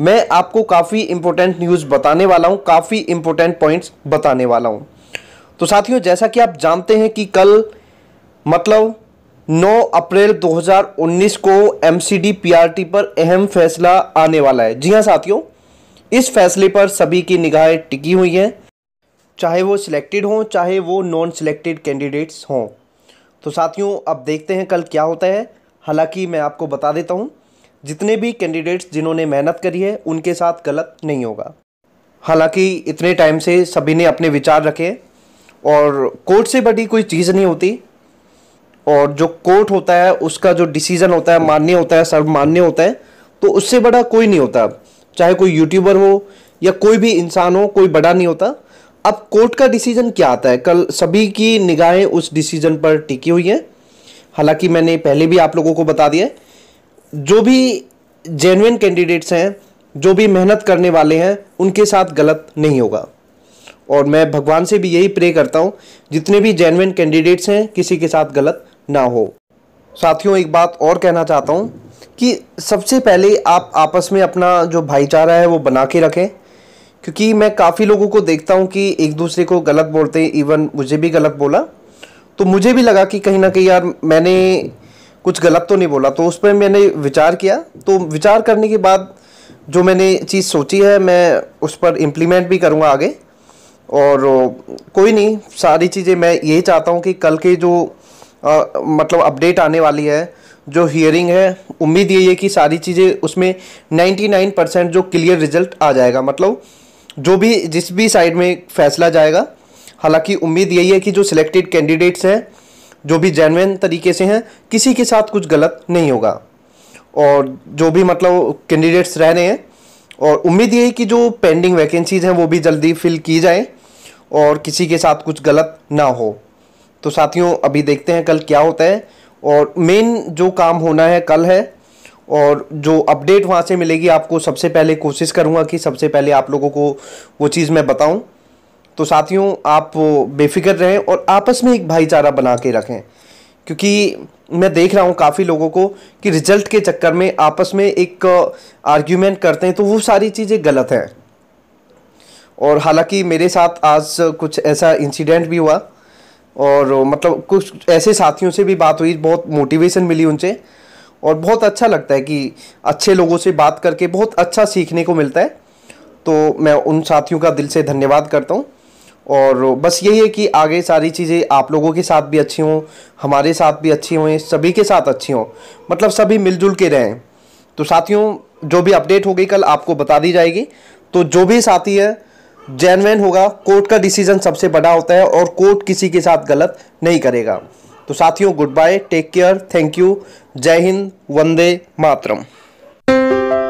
मैं आपको काफ़ी इंपॉर्टेंट न्यूज़ बताने वाला हूँ काफ़ी इंपॉर्टेंट पॉइंट्स बताने वाला हूँ तो साथियों जैसा कि आप जानते हैं कि कल मतलब 9 अप्रैल 2019 को एम सी पर अहम फैसला आने वाला है जी हाँ साथियों इस फैसले पर सभी की निगाहें टिकी हुई हैं चाहे वो सिलेक्टेड हों चाहे वो नॉन सिलेक्टेड कैंडिडेट्स हों तो साथियों अब देखते हैं कल क्या होता है हालांकि मैं आपको बता देता हूँ जितने भी कैंडिडेट्स जिन्होंने मेहनत करी है उनके साथ गलत नहीं होगा हालांकि इतने टाइम से सभी ने अपने विचार रखे और कोर्ट से बड़ी कोई चीज़ नहीं होती और जो कोर्ट होता है उसका जो डिसीज़न होता है मान्य होता है सर्वमान्य होता है तो उससे बड़ा कोई नहीं होता चाहे कोई यूट्यूबर हो या कोई भी इंसान हो कोई बड़ा नहीं होता अब कोर्ट का डिसीज़न क्या आता है कल सभी की निगाहें उस डिसीज़न पर टिकी हुई हैं हालांकि मैंने पहले भी आप लोगों को बता दिया है जो भी जेनुइन कैंडिडेट्स हैं जो भी मेहनत करने वाले हैं उनके साथ गलत नहीं होगा और मैं भगवान से भी यही प्रे करता हूँ जितने भी जेनुइन कैंडिडेट्स हैं किसी के साथ गलत ना हो साथियों एक बात और कहना चाहता हूँ कि सबसे पहले आप आपस में अपना जो भाईचारा है वो बना के रखें क्योंकि मैं काफ़ी लोगों को देखता हूँ कि एक दूसरे को गलत बोलते हैं इवन मुझे भी गलत बोला तो मुझे भी लगा कि कहीं ना कहीं यार मैंने कुछ गलत तो नहीं बोला तो उस पर मैंने विचार किया तो विचार करने के बाद जो मैंने चीज़ सोची है मैं उस पर इम्प्लीमेंट भी करूँगा आगे और कोई नहीं सारी चीज़ें मैं यही चाहता हूँ कि कल के जो आ, मतलब अपडेट आने वाली है जो हियरिंग है उम्मीद यही है कि सारी चीज़ें उसमें 99 परसेंट जो क्लियर रिजल्ट आ जाएगा मतलब जो भी जिस भी साइड में फैसला जाएगा हालांकि उम्मीद यही है कि जो सिलेक्टेड कैंडिडेट्स हैं जो भी जेनविन तरीके से हैं किसी के साथ कुछ गलत नहीं होगा और जो भी मतलब कैंडिडेट्स रह रहे हैं और उम्मीद ये है कि जो पेंडिंग वैकेंसीज़ हैं वो भी जल्दी फिल की जाए और किसी के साथ कुछ गलत ना हो तो साथियों अभी देखते हैं कल क्या होता है और मेन जो काम होना है कल है और जो अपडेट वहाँ से मिलेगी आपको सबसे पहले कोशिश करूँगा कि सबसे पहले आप लोगों को वो चीज़ मैं बताऊँ तो साथियों आप बेफिक्र रहें और आपस में एक भाईचारा बना के रखें क्योंकि मैं देख रहा हूँ काफ़ी लोगों को कि रिजल्ट के चक्कर में आपस में एक आर्ग्यूमेंट uh, करते हैं तो वो सारी चीज़ें गलत हैं और हालांकि मेरे साथ आज कुछ ऐसा इंसिडेंट भी हुआ और मतलब कुछ ऐसे साथियों से भी बात हुई बहुत मोटिवेशन मिली उनसे और बहुत अच्छा लगता है कि अच्छे लोगों से बात करके बहुत अच्छा सीखने को मिलता है तो मैं उन साथियों का दिल से धन्यवाद करता हूँ और बस यही है कि आगे सारी चीज़ें आप लोगों के साथ भी अच्छी हों हमारे साथ भी अच्छी हों सभी के साथ अच्छी हों मतलब सभी मिलजुल के रहें तो साथियों जो भी अपडेट होगी कल आपको बता दी जाएगी तो जो भी साथी है जैनवैन होगा कोर्ट का डिसीजन सबसे बड़ा होता है और कोर्ट किसी के साथ गलत नहीं करेगा तो साथियों good bye take care thank you Jai Hind Vande Mataram